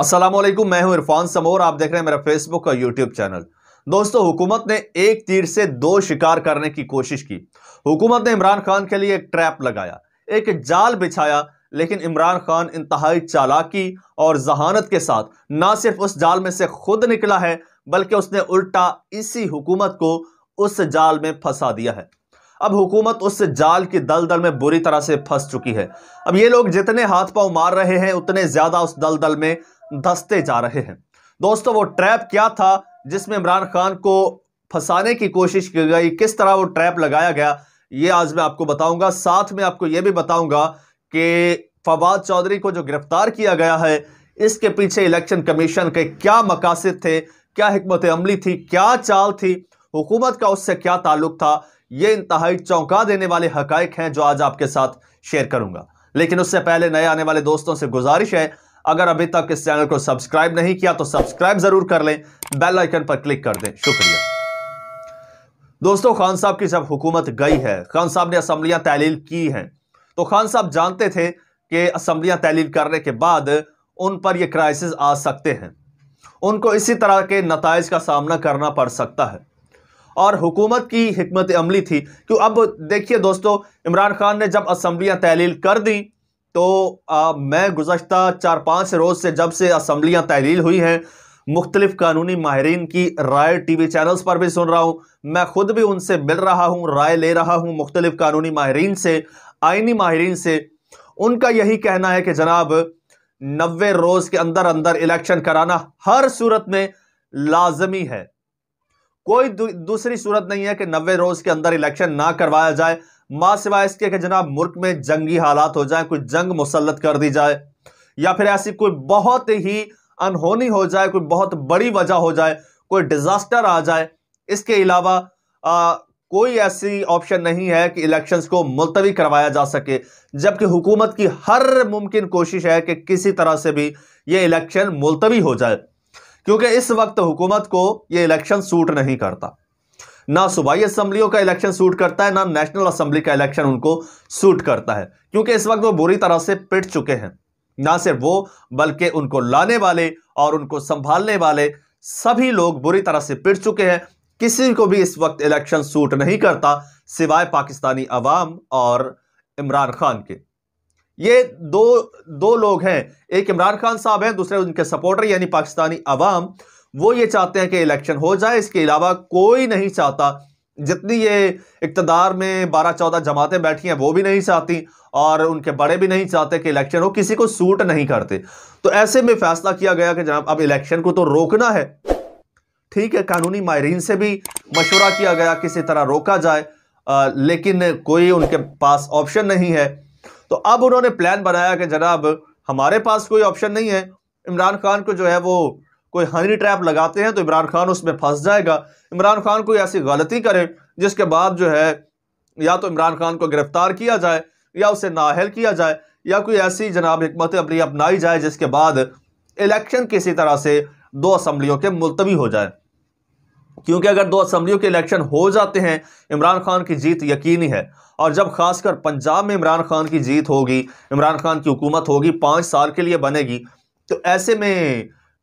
असलम मैं हूं इरफान समोर आप देख रहे हैं मेरा फेसबुक और यूट्यूब चैनल दोस्तों हुकूमत ने एक तीर से दो शिकार करने की कोशिश की हुकूमत ने इमरान खान के लिए एक ट्रैप लगाया एक जाल बिछाया लेकिन इमरान खान इंतहाई चालाकी और जहानत के साथ ना सिर्फ उस जाल में से खुद निकला है बल्कि उसने उल्टा इसी हुकूमत को उस जाल में फंसा दिया है अब हुकूमत उस जाल की दलदल में बुरी तरह से फंस चुकी है अब ये लोग जितने हाथ पांव मार रहे हैं उतने ज्यादा उस दलदल में धसते जा रहे हैं दोस्तों वो ट्रैप क्या था जिसमें इमरान खान को फंसाने की कोशिश की गई किस तरह वो ट्रैप लगाया गया ये आज मैं आपको बताऊंगा साथ में आपको ये भी बताऊंगा कि फवाद चौधरी को जो गिरफ्तार किया गया है इसके पीछे इलेक्शन कमीशन के क्या मकासद थे क्या हमत अमली थी क्या चाल थी हुकूमत का उससे क्या ताल्लुक था ये इंतहाई चौंका देने वाले हकैक हैं जो आज आपके साथ शेयर करूंगा लेकिन उससे पहले नए आने वाले दोस्तों से गुजारिश है अगर अभी तक इस चैनल को सब्सक्राइब नहीं किया तो सब्सक्राइब जरूर कर लें बेल आइकन पर क्लिक कर दें शुक्रिया दोस्तों खान साहब की जब हुकूमत गई है खान साहब ने असम्बलियां तहलील की हैं तो खान साहब जानते थे कि असम्बलियां तहलील करने के बाद उन पर यह क्राइसिस आ सकते हैं उनको इसी तरह के नतज का सामना करना पड़ सकता है और हुकूमत की हमत अमली थी कि अब देखिए दोस्तों इमरान खान ने जब असम्बलियाँ तहलील कर दी तो आ, मैं गुजशत चार पाँच रोज़ से जब से असम्बलियाँ तहलील हुई हैं मुख्तलिफ कानूनी माहरीन की राय टी वी चैनल्स पर भी सुन रहा हूँ मैं ख़ुद भी उनसे मिल रहा हूँ राय ले रहा हूँ मुख्तलिफ कानूनी माहरीन से आइनी माहरीन से उनका यही कहना है कि जनाब नबे रोज़ के अंदर अंदर इलेक्शन कराना हर सूरत में लाजमी है कोई दूसरी सूरत नहीं है कि नबे रोज़ के अंदर इलेक्शन ना करवाया जाए माँ सिवाय इसके कि जनाब मुल्क में जंगी हालात हो जाए कोई जंग मुसलत कर दी जाए या फिर ऐसी कोई बहुत ही अनहोनी हो जाए कोई बहुत बड़ी वजह हो जाए कोई डिज़ास्टर आ जाए इसके अलावा कोई ऐसी ऑप्शन नहीं है कि इलेक्शंस को मुलतवी करवाया जा सके जबकि हुकूमत की हर मुमकिन कोशिश है कि किसी तरह से भी ये इलेक्शन मुलतवी हो जाए क्योंकि इस वक्त हुकूमत को ये इलेक्शन सूट नहीं करता ना सुबाई असम्बलियों का इलेक्शन सूट करता है ना नेशनल असम्बली का इलेक्शन उनको सूट करता है क्योंकि इस वक्त वो बुरी तरह से पिट चुके हैं ना सिर्फ वो बल्कि उनको लाने वाले और उनको संभालने वाले सभी लोग बुरी तरह से पिट चुके हैं किसी को भी इस वक्त इलेक्शन सूट नहीं करता सिवाय पाकिस्तानी अवाम और इमरान खान के ये दो दो लोग हैं एक इमरान खान साहब हैं दूसरे उनके सपोर्टर यानी पाकिस्तानी अवाम वो ये चाहते हैं कि इलेक्शन हो जाए इसके अलावा कोई नहीं चाहता जितनी ये इकतदार में बारह चौदह जमातें बैठी हैं वो भी नहीं चाहती और उनके बड़े भी नहीं चाहते कि इलेक्शन हो किसी को सूट नहीं करते तो ऐसे में फैसला किया गया कि जनाब अब इलेक्शन को तो रोकना है ठीक है कानूनी माहरीन से भी मशवरा किया गया किसी तरह रोका जाए आ, लेकिन कोई उनके पास ऑप्शन नहीं है तो अब उन्होंने प्लान बनाया कि जनाब हमारे पास कोई ऑप्शन नहीं है इमरान खान को जो है वो कोई हनी ट्रैप लगाते हैं तो इमरान खान उसमें फंस जाएगा इमरान खान कोई ऐसी गलती करें जिसके बाद जो है या तो इमरान खान को गिरफ्तार किया जाए या उसे नाहल किया जाए या कोई ऐसी जनाब हमत अपनी अपनाई जाए जिसके बाद इलेक्शन किसी तरह से दो असम्बलियों के मुलतवी हो जाए क्योंकि अगर दो असम्बलियों के इलेक्शन हो जाते हैं इमरान खान की जीत यकीनी है और जब खासकर पंजाब में इमरान खान की जीत होगी इमरान खान की हुकूमत होगी पाँच साल के लिए बनेगी तो ऐसे में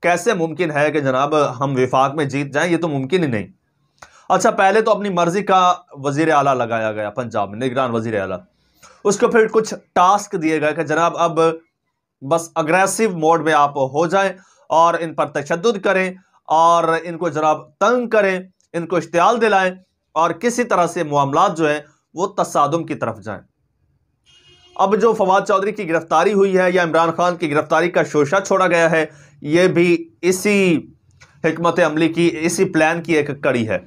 कैसे मुमकिन है कि जनाब हम विफाक में जीत जाएं ये तो मुमकिन ही नहीं अच्छा पहले तो अपनी मर्जी का वजीर अला लगाया गया पंजाब में निगरान वजीर अला उसको फिर कुछ टास्क दिए गए कि जनाब अब बस अग्रेसिव मोड में आप हो जाएं और इन पर तशद करें और इनको जनाब तंग करें इनको इश्तियाल दिलाएं और किसी तरह से मामला जो हैं वो तसादम की तरफ जाएं अब जो फवाद चौधरी की गिरफ्तारी हुई है या इमरान खान की गिरफ्तारी का शोशा छोड़ा गया है ये भी इसी हमत अमली की इसी प्लान की एक कड़ी है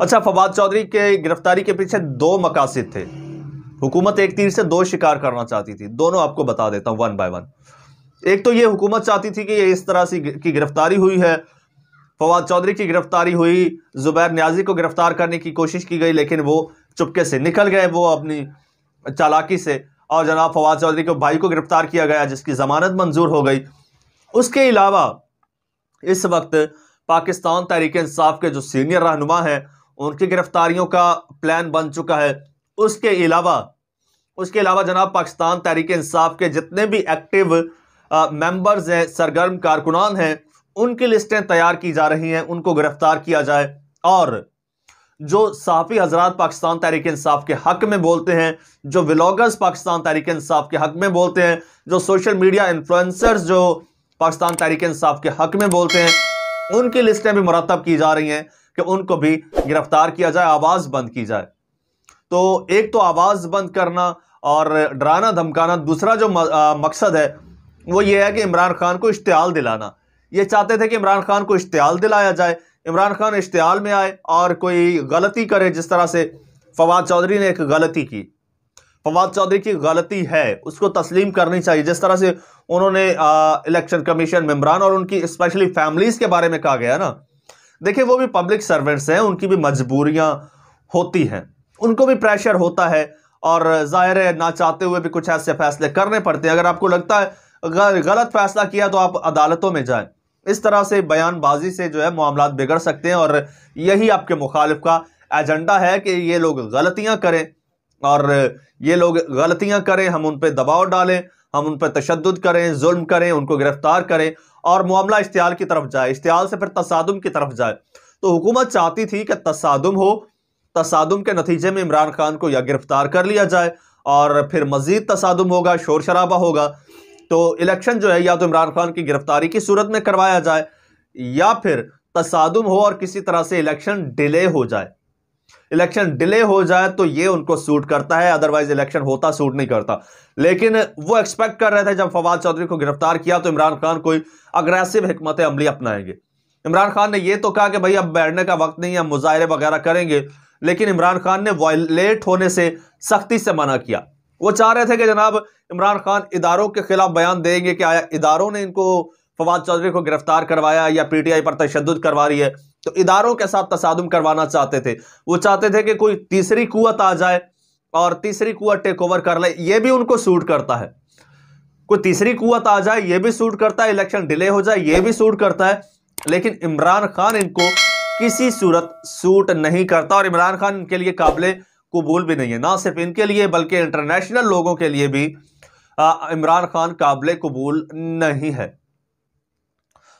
अच्छा फवाद चौधरी के गिरफ्तारी के पीछे दो मकासद थे हुकूमत एक तीर से दो शिकार करना चाहती थी दोनों आपको बता देता हूँ वन बाय वन एक तो ये हुकूमत चाहती थी कि ये इस तरह से की गिरफ्तारी हुई है फवाद चौधरी की गिरफ्तारी हुई जुबैर न्याजी को गिरफ्तार करने की कोशिश की गई लेकिन वो चुपके से निकल गए वो अपनी चालाकी से और जनाब फवाद चौधरी के भाई को गिरफ्तार किया गया जिसकी जमानत मंजूर हो गई उसके अलावा इस वक्त पाकिस्तान तहरीक इंसाफ के जो सीनियर रहनुमा हैं उनकी गिरफ्तारियों का प्लान बन चुका है उसके अलावा उसके अलावा जनाब पाकिस्तान तहरीक इंसाफ के जितने भी एक्टिव मेंबर्स हैं सरगर्म कारकुनान हैं उनकी लिस्टें तैयार की जा रही हैं उनको गिरफ्तार किया जाए और जो सहाफ़ी हजरात पाकिस्तान तहरीक इंसाफ के हक में बोलते हैं जो व्लागर्स पाकिस्तान तहरीक इंसाफ के हक में बोलते हैं जो सोशल मीडिया इन्फ्लुंसर्स जो पाकिस्तान तहरीक इंसाफ के हक में बोलते हैं उनकी लिस्टें भी मुरतब की जा रही हैं कि उनको भी गिरफ्तार किया जाए आवाज़ बंद की जाए तो एक तो आवाज़ बंद करना और डराना धमकाना दूसरा जो मकसद है वो ये है कि इमरान खान को इश्तियाल दिलाना ये चाहते थे कि इमरान खान को इश्तियाल दिलाया जाए इमरान खान इश्तियाल में आए और कोई गलती करे जिस तरह से फवाद चौधरी ने एक गलती की फवाद चौधरी की गलती है उसको तस्लीम करनी चाहिए जिस तरह से उन्होंने इलेक्शन कमीशन मेम्बरान और उनकी स्पेशली फैमिलीज के बारे में कहा गया ना देखिए वो भी पब्लिक सर्वेंट्स हैं उनकी भी मजबूरियां होती हैं उनको भी प्रेशर होता है और जाहिर है ना चाहते हुए भी कुछ ऐसे फैसले करने पड़ते हैं अगर आपको लगता है गलत फैसला किया तो आप अदालतों में जाएं इस तरह से बयानबाजी से जो है मामला बिगड़ सकते हैं और यही आपके मुखालिफ का एजेंडा है कि ये लोग गलतियां करें और ये लोग गलतियां करें हम उन पर दबाव डालें हम उन पर तशद करें जुल्म करें उनको गिरफ्तार करें और मामला इश्तियाल की तरफ जाए इश्तियाल से फिर तसादम की तरफ जाए तो हुकूमत चाहती थी कि तसादम हो तसादम के नतीजे में इमरान खान को या गिरफ्तार कर लिया जाए और फिर मज़ीद तसादम होगा शोर शराबा होगा तो इलेक्शन जो है या तो इमरान खान की गिरफ्तारी की सूरत में करवाया जाए या फिर तसादम हो और किसी तरह से इलेक्शन डिले हो जाए इलेक्शन डिले हो जाए तो ये उनको सूट करता है अदरवाइज इलेक्शन होता सूट नहीं करता लेकिन वो एक्सपेक्ट कर रहे थे जब फवाद चौधरी को गिरफ्तार किया तो इमरान खान कोई अग्रेसिव हमत अमली अपनाएंगे इमरान खान ने यह तो कहा कि भाई अब बैठने का वक्त नहीं है मुजाहरे वगैरह करेंगे लेकिन इमरान खान ने वायलेट होने से सख्ती से मना किया वो चाह रहे थे कि जनाब इमरान खान इदारों के खिलाफ बयान देंगे कि आया इदारों ने इनको फवाद चौधरी को गिरफ्तार करवाया या पीटीआई पर तशद करवा रही है तो इदारों के साथ तसादम करवाना चाहते थे वो चाहते थे कि कोई तीसरी कुत आ जाए और तीसरी कुत टेक ओवर कर ले ये भी उनको सूट करता है कोई तीसरी कुत आ जाए ये भी सूट करता है इलेक्शन डिले हो जाए ये भी सूट करता है लेकिन इमरान खान इनको किसी सूरत सूट नहीं करता और इमरान खान इनके लिए काबिल कबूल भी नहीं है ना सिर्फ इनके लिए बल्कि इंटरनेशनल लोगों के लिए भी इमरान खान काबिल कबूल नहीं है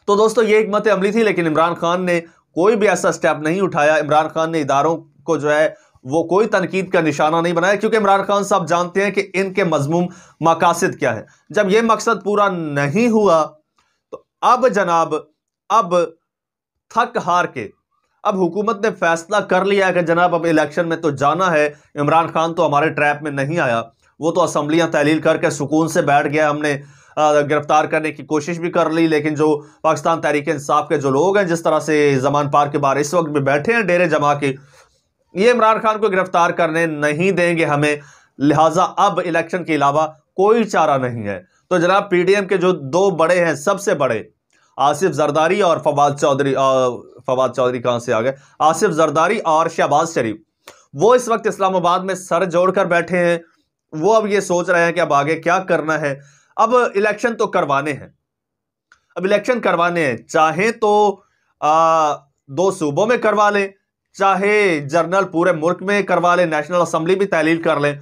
तो दोस्तों ये एक मत अमली थी लेकिन इमरान खान ने कोई भी ऐसा स्टेप नहीं उठाया इमरान खान ने इदारों को जो है वो कोई तनकीद का निशाना नहीं बनाया क्योंकि इमरान खान साहब जानते हैं कि इनके मजमूम मकासद क्या है जब यह मकसद पूरा नहीं हुआ तो अब जनाब अब थक हार के अब हुकूमत ने फैसला कर लिया है कि जनाब अब इलेक्शन में तो जाना है इमरान खान तो हमारे ट्रैप में नहीं आया वो तो असम्बलियां तहलील करके सुकून से बैठ गया हमने गिरफ्तार करने की कोशिश भी कर ली लेकिन जो पाकिस्तान तहरीक इंसाफ के जो लोग हैं जिस तरह से जमान पार के बाहर इस वक्त भी बैठे हैं डेरे जमा के ये इमरान खान को गिरफ्तार करने नहीं देंगे हमें लिहाजा अब इलेक्शन के अलावा कोई चारा नहीं है तो जनाब पीडीएम के जो दो बड़े हैं सबसे बड़े आसिफ जरदारी और फवाद चौधरी फवाद चौधरी कहाँ से आ गए आसिफ जरदारी और शहबाज शरीफ वो इस वक्त इस्लामाबाद में सर जोड़कर बैठे हैं वो अब ये सोच रहे हैं कि अब आगे क्या करना है अब इलेक्शन तो करवाने हैं अब इलेक्शन करवाने हैं चाहे तो आ, दो सूबों में करवा लें चाहे जर्नल पूरे मुल्क में करवा लें नेशनल असम्बली भी तहलील कर लें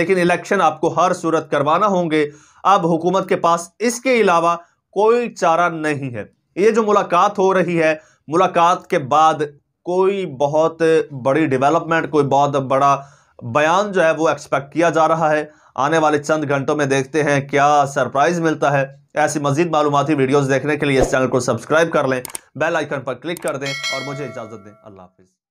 लेकिन इलेक्शन आपको हर सूरत करवाना होंगे अब हुकूमत के पास इसके अलावा कोई चारा नहीं है ये जो मुलाकात हो रही है मुलाकात के बाद कोई बहुत बड़ी डेवलपमेंट कोई बहुत बड़ा बयान जो है वो एक्सपेक्ट किया जा रहा है आने वाले चंद घंटों में देखते हैं क्या सरप्राइज़ मिलता है ऐसी मजीद मालूमती वीडियोज़ देखने के लिए इस चैनल को सब्सक्राइब कर लें बेल आइकन पर क्लिक कर दें और मुझे इजाज़त दें अल्लाह हाफिज़